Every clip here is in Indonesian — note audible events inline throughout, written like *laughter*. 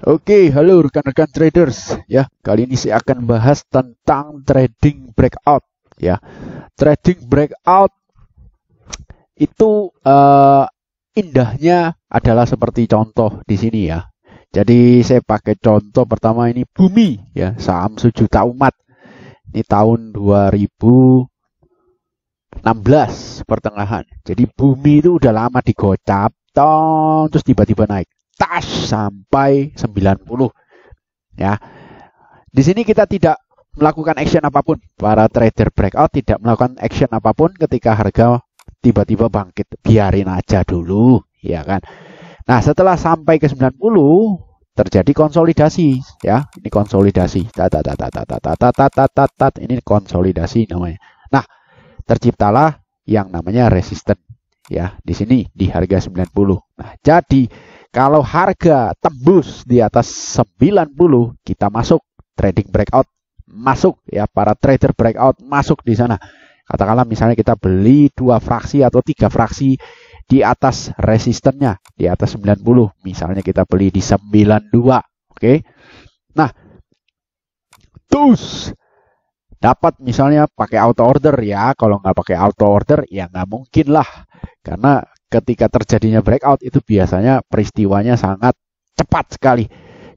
Oke, okay, halo rekan-rekan traders ya. Kali ini saya akan bahas tentang trading breakout ya. Trading breakout itu uh, indahnya adalah seperti contoh di sini ya. Jadi saya pakai contoh pertama ini Bumi ya, saham sejuta umat. Ini tahun 2016 pertengahan. Jadi Bumi itu udah lama digocap, tong, terus tiba-tiba naik tas sampai 90 ya. Di sini kita tidak melakukan action apapun. Para trader breakout tidak melakukan action apapun ketika harga tiba-tiba bangkit. Biarin aja dulu, ya kan. Nah, setelah sampai ke 90 terjadi konsolidasi ya. Ini konsolidasi. ini konsolidasi namanya. Nah, terciptalah yang namanya resisten ya di sini di harga 90. Nah, jadi kalau harga tembus di atas 90, kita masuk trading breakout, masuk ya para trader breakout masuk di sana. Katakanlah misalnya kita beli dua fraksi atau tiga fraksi di atas resistennya, di atas 90. Misalnya kita beli di 92, oke. Okay? Nah, terus dapat misalnya pakai auto order ya. Kalau nggak pakai auto order ya nggak mungkin lah. Karena ketika terjadinya breakout itu biasanya peristiwanya sangat cepat sekali.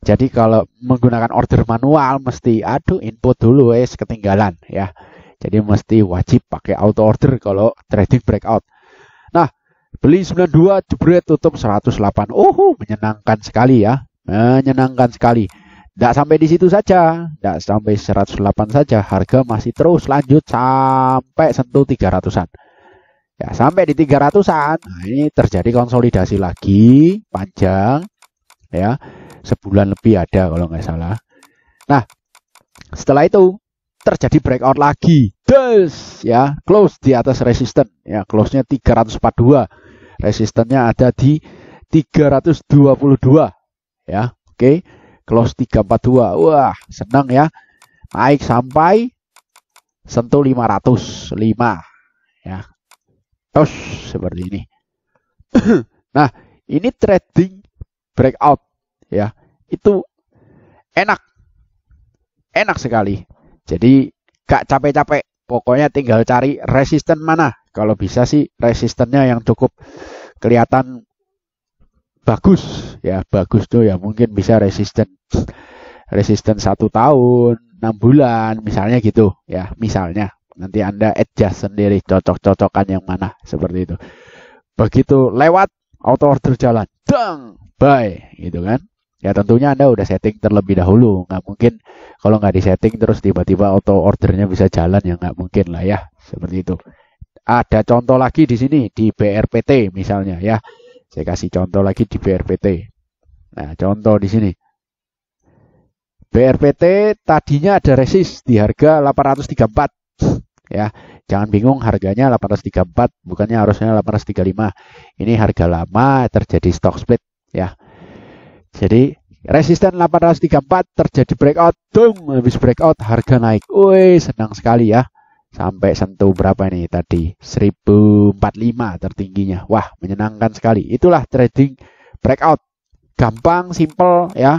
Jadi kalau menggunakan order manual mesti aduh input dulu wes ketinggalan ya. Jadi mesti wajib pakai auto order kalau trading breakout. Nah, beli 92 jebret tutup 108. Oh, uhuh, menyenangkan sekali ya. Menyenangkan sekali. Tidak sampai di situ saja, tidak sampai 108 saja, harga masih terus lanjut sampai sentuh 300-an. Ya, sampai di 300-an. Nah, ini terjadi konsolidasi lagi panjang ya. Sebulan lebih ada kalau nggak salah. Nah, setelah itu terjadi breakout lagi. Des ya, close di atas resisten ya, close-nya 342. Resistennya ada di 322 ya. Oke. Okay. Close 342. Wah, senang ya. Naik sampai sentuh 505 ya Terus seperti ini. *clears throat* nah, ini trading breakout ya. Itu enak. Enak sekali. Jadi gak capek-capek. Pokoknya tinggal cari resisten mana. Kalau bisa sih resistennya yang cukup kelihatan bagus ya bagus tuh ya mungkin bisa resisten resisten satu tahun enam bulan misalnya gitu ya misalnya Nanti Anda adjust sendiri cocok-cocokan yang mana seperti itu. Begitu lewat auto order jalan, dong bye gitu kan. Ya tentunya Anda udah setting terlebih dahulu, nggak mungkin kalau nggak di setting terus tiba-tiba auto ordernya bisa jalan ya nggak mungkin lah ya seperti itu. Ada contoh lagi di sini di BRPT misalnya ya. Saya kasih contoh lagi di BRPT. Nah, contoh di sini. BRPT tadinya ada resist di harga 834 ya. Jangan bingung harganya 834 bukannya harusnya 835. Ini harga lama terjadi stock split ya. Jadi resisten 834 terjadi breakout, dong habis breakout harga naik. Woi, senang sekali ya. Sampai sentuh berapa ini tadi? 1045 tertingginya. Wah, menyenangkan sekali. Itulah trading breakout. Gampang, simple ya.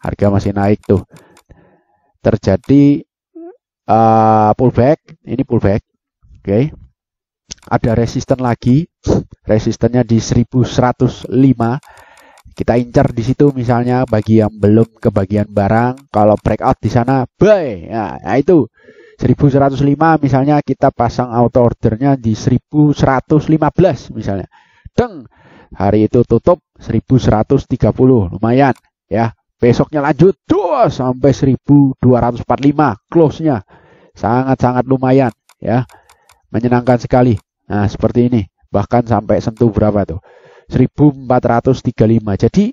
Harga masih naik tuh. Terjadi Eh, pullback, ini pullback. Oke. Okay. Ada resisten lagi. Resistennya di 1105. Kita incar di situ misalnya bagi yang belum ke bagian barang, kalau breakout di sana buy. Ya, nah, itu 1105 misalnya kita pasang auto ordernya di 1115 misalnya. Deng. Hari itu tutup 1130 lumayan ya. Besoknya lanjut, tuh sampai 1245 close-nya sangat-sangat lumayan ya menyenangkan sekali nah seperti ini bahkan sampai sentuh berapa tuh 1435 jadi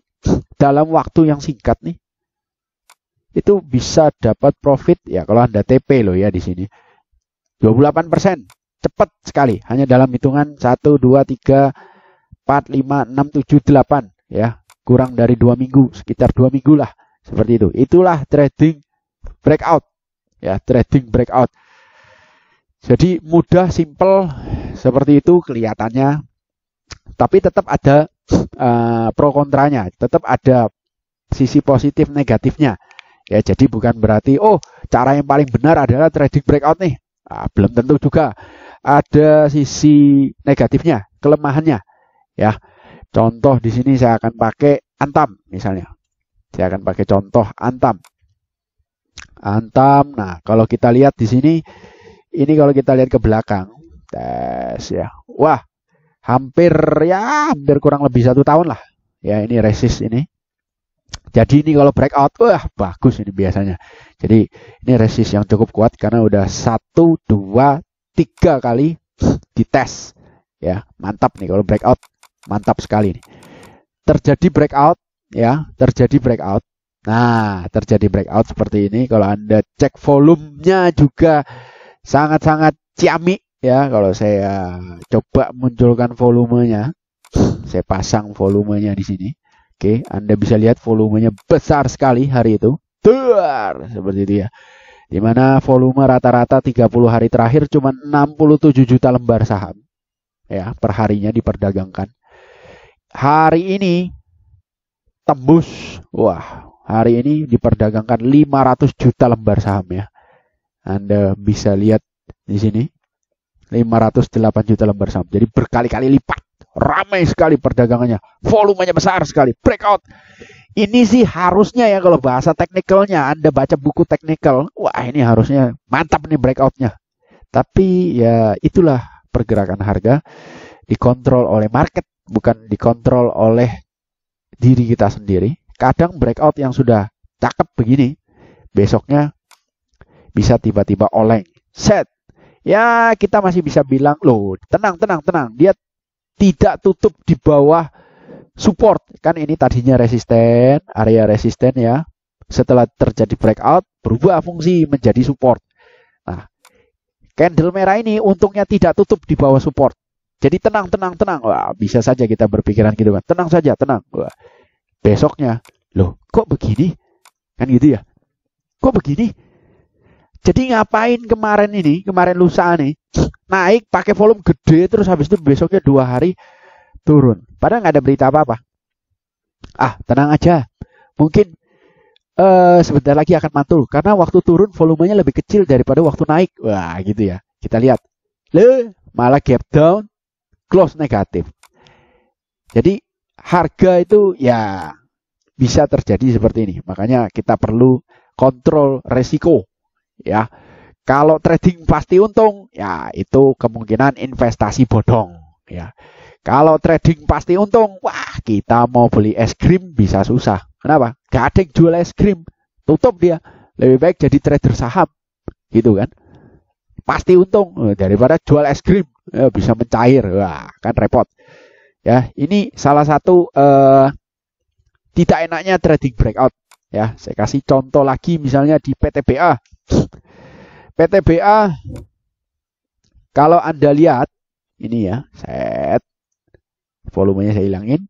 dalam waktu yang singkat nih itu bisa dapat profit ya kalau anda TP loh ya di sini 28 persen cepat sekali hanya dalam hitungan 1 2 3 4 5 6 7 8 ya kurang dari dua minggu sekitar dua minggu lah seperti itu itulah trading breakout ya trading breakout. Jadi mudah, simple seperti itu kelihatannya, tapi tetap ada uh, pro kontranya, tetap ada sisi positif negatifnya. Ya, jadi bukan berarti oh cara yang paling benar adalah trading breakout nih. Nah, belum tentu juga. Ada sisi negatifnya, kelemahannya. Ya. Contoh di sini saya akan pakai Antam misalnya. Saya akan pakai contoh Antam. Antam. Nah, kalau kita lihat di sini, ini kalau kita lihat ke belakang, tes ya. Wah, hampir ya hampir kurang lebih satu tahun lah. Ya ini resist ini. Jadi ini kalau breakout, wah bagus ini biasanya. Jadi ini resist yang cukup kuat karena udah satu, dua, tiga kali dites. Ya mantap nih kalau breakout, mantap sekali nih. Terjadi breakout, ya terjadi breakout Nah, terjadi breakout seperti ini kalau Anda cek volumenya juga sangat-sangat ciamik ya kalau saya coba munculkan volumenya. Saya pasang volumenya di sini. Oke, Anda bisa lihat volumenya besar sekali hari itu. Tuar, seperti itu ya. Di volume rata-rata 30 hari terakhir cuma 67 juta lembar saham ya perharinya diperdagangkan. Hari ini tembus, wah hari ini diperdagangkan 500 juta lembar saham ya. Anda bisa lihat di sini 508 juta lembar saham. Jadi berkali-kali lipat. Ramai sekali perdagangannya. Volumenya besar sekali. Breakout. Ini sih harusnya ya kalau bahasa teknikalnya Anda baca buku teknikal, wah ini harusnya mantap nih breakoutnya. Tapi ya itulah pergerakan harga dikontrol oleh market, bukan dikontrol oleh diri kita sendiri. Kadang breakout yang sudah cakep begini, besoknya bisa tiba-tiba oleng. Set. Ya, kita masih bisa bilang, loh, tenang, tenang, tenang. Dia tidak tutup di bawah support. Kan ini tadinya resisten, area resisten ya. Setelah terjadi breakout, berubah fungsi menjadi support. Nah, candle merah ini untungnya tidak tutup di bawah support. Jadi tenang, tenang, tenang. Wah, bisa saja kita berpikiran gitu kan. Tenang saja, tenang. Wah, Besoknya, loh kok begini? Kan gitu ya. Kok begini? Jadi ngapain kemarin ini, kemarin lusa nih, naik pakai volume gede terus habis itu besoknya dua hari turun. Padahal nggak ada berita apa-apa. Ah, tenang aja. Mungkin uh, sebentar lagi akan mantul karena waktu turun volumenya lebih kecil daripada waktu naik. Wah, gitu ya. Kita lihat. Le, malah gap down close negatif. Jadi harga itu ya bisa terjadi seperti ini. Makanya kita perlu kontrol resiko ya. Kalau trading pasti untung, ya itu kemungkinan investasi bodong ya. Kalau trading pasti untung, wah kita mau beli es krim bisa susah. Kenapa? Gak ada yang jual es krim, tutup dia. Lebih baik jadi trader saham, gitu kan? Pasti untung daripada jual es krim, eh, bisa mencair, wah kan repot. Ya, ini salah satu uh, tidak enaknya trading breakout. Ya, saya kasih contoh lagi misalnya di PTBA. PTBA kalau Anda lihat ini ya, set volumenya saya hilangin.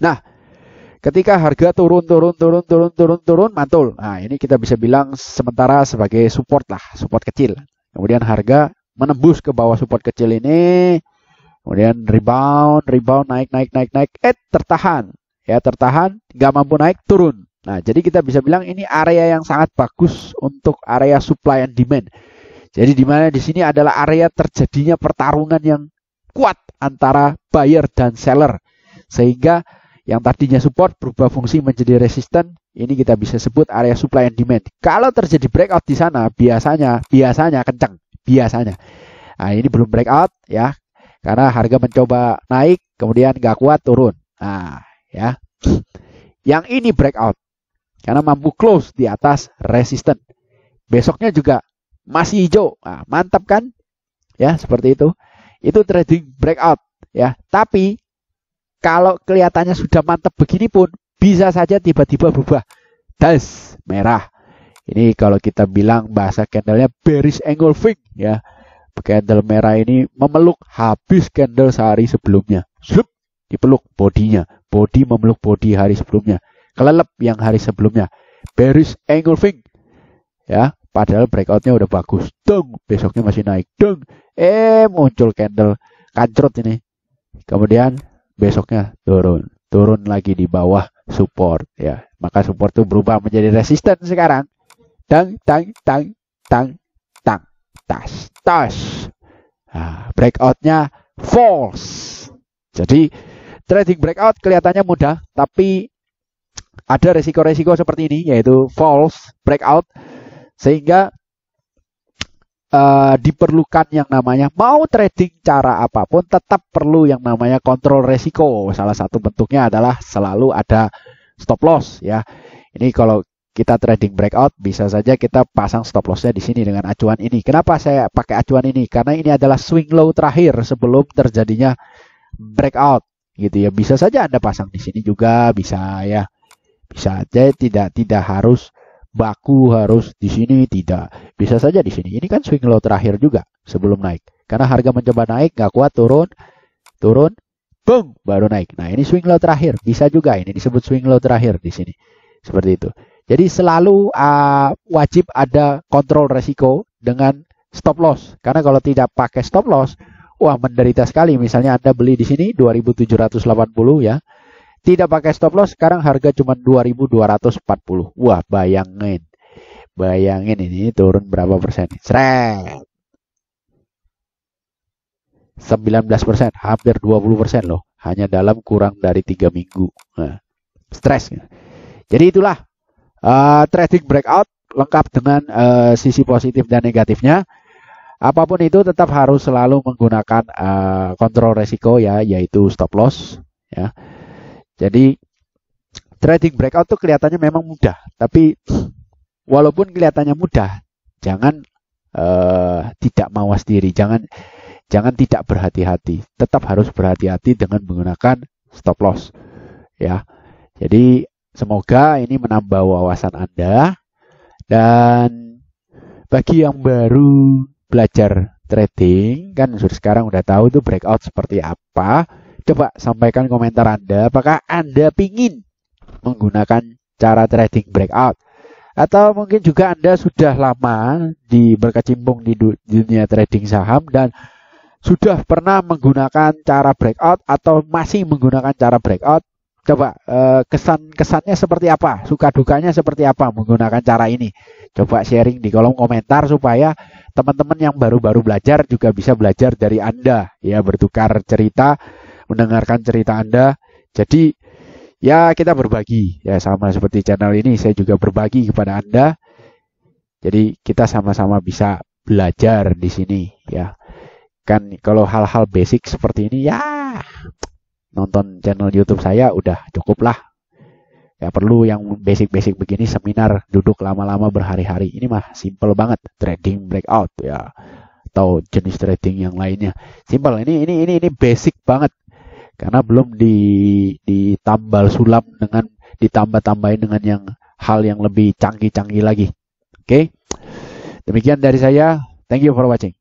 Nah, ketika harga turun turun turun turun turun turun mantul. Nah, ini kita bisa bilang sementara sebagai support lah, support kecil. Kemudian harga menembus ke bawah support kecil ini Kemudian rebound, rebound, naik, naik, naik, naik. Eh, tertahan. Ya, tertahan. Nggak mampu naik, turun. Nah, jadi kita bisa bilang ini area yang sangat bagus untuk area supply and demand. Jadi di mana di sini adalah area terjadinya pertarungan yang kuat antara buyer dan seller. Sehingga yang tadinya support berubah fungsi menjadi resisten, ini kita bisa sebut area supply and demand. Kalau terjadi breakout di sana, biasanya biasanya kencang, biasanya. Nah, ini belum breakout ya karena harga mencoba naik kemudian gak kuat turun nah ya yang ini breakout karena mampu close di atas resisten besoknya juga masih hijau nah, mantap kan ya seperti itu itu trading breakout ya tapi kalau kelihatannya sudah mantap begini pun bisa saja tiba-tiba berubah das merah ini kalau kita bilang bahasa candlenya bearish engulfing ya candle merah ini memeluk habis candle sehari sebelumnya. Slup, dipeluk bodinya. Body memeluk body hari sebelumnya. Kelelep yang hari sebelumnya. Bearish engulfing. Ya, padahal breakoutnya udah bagus. Dong, besoknya masih naik. Dong, eh muncul candle kancrut ini. Kemudian besoknya turun. Turun lagi di bawah support ya. Maka support itu berubah menjadi resisten sekarang. Tang, tang, tang, tang, tang, tas, touch. Nah, breakoutnya false. Jadi trading breakout kelihatannya mudah, tapi ada resiko-resiko seperti ini, yaitu false breakout, sehingga uh, diperlukan yang namanya mau trading cara apapun tetap perlu yang namanya kontrol resiko. Salah satu bentuknya adalah selalu ada stop loss ya. Ini kalau kita trading breakout, bisa saja kita pasang stop lossnya di sini dengan acuan ini. Kenapa saya pakai acuan ini? Karena ini adalah swing low terakhir sebelum terjadinya breakout, gitu ya. Bisa saja anda pasang di sini juga, bisa ya, bisa aja tidak tidak harus baku harus di sini tidak bisa saja di sini ini kan swing low terakhir juga sebelum naik karena harga mencoba naik nggak kuat turun turun bung baru naik nah ini swing low terakhir bisa juga ini disebut swing low terakhir di sini seperti itu jadi selalu uh, wajib ada kontrol resiko dengan stop loss. Karena kalau tidak pakai stop loss, wah menderita sekali. Misalnya Anda beli di sini 2780 ya. Tidak pakai stop loss, sekarang harga cuma 2240. Wah, bayangin. Bayangin ini turun berapa persen. Seret. 19 persen, hampir 20 persen loh. Hanya dalam kurang dari 3 minggu. Nah, stres. Jadi itulah Eh, trading breakout lengkap dengan uh, sisi positif dan negatifnya. Apapun itu tetap harus selalu menggunakan uh, kontrol resiko ya, yaitu stop loss ya. Jadi trading breakout tuh kelihatannya memang mudah, tapi walaupun kelihatannya mudah, jangan uh, tidak mawas diri, jangan jangan tidak berhati-hati. Tetap harus berhati-hati dengan menggunakan stop loss ya. Jadi Semoga ini menambah wawasan Anda dan bagi yang baru belajar trading kan sudah sekarang udah tahu tuh breakout seperti apa. Coba sampaikan komentar Anda apakah Anda pingin menggunakan cara trading breakout atau mungkin juga Anda sudah lama di berkecimpung di dunia trading saham dan sudah pernah menggunakan cara breakout atau masih menggunakan cara breakout Coba eh, kesan-kesannya seperti apa, suka dukanya seperti apa menggunakan cara ini. Coba sharing di kolom komentar supaya teman-teman yang baru-baru belajar juga bisa belajar dari Anda ya bertukar cerita, mendengarkan cerita Anda. Jadi ya kita berbagi ya sama seperti channel ini saya juga berbagi kepada Anda. Jadi kita sama-sama bisa belajar di sini ya. Kan kalau hal-hal basic seperti ini ya nonton channel YouTube saya udah cukup lah. Gak perlu yang basic-basic begini seminar duduk lama-lama berhari-hari. Ini mah simple banget trading breakout ya atau jenis trading yang lainnya. Simple ini ini ini ini basic banget karena belum di ditambal sulam dengan ditambah-tambahin dengan yang hal yang lebih canggih-canggih lagi. Oke. Okay? Demikian dari saya. Thank you for watching.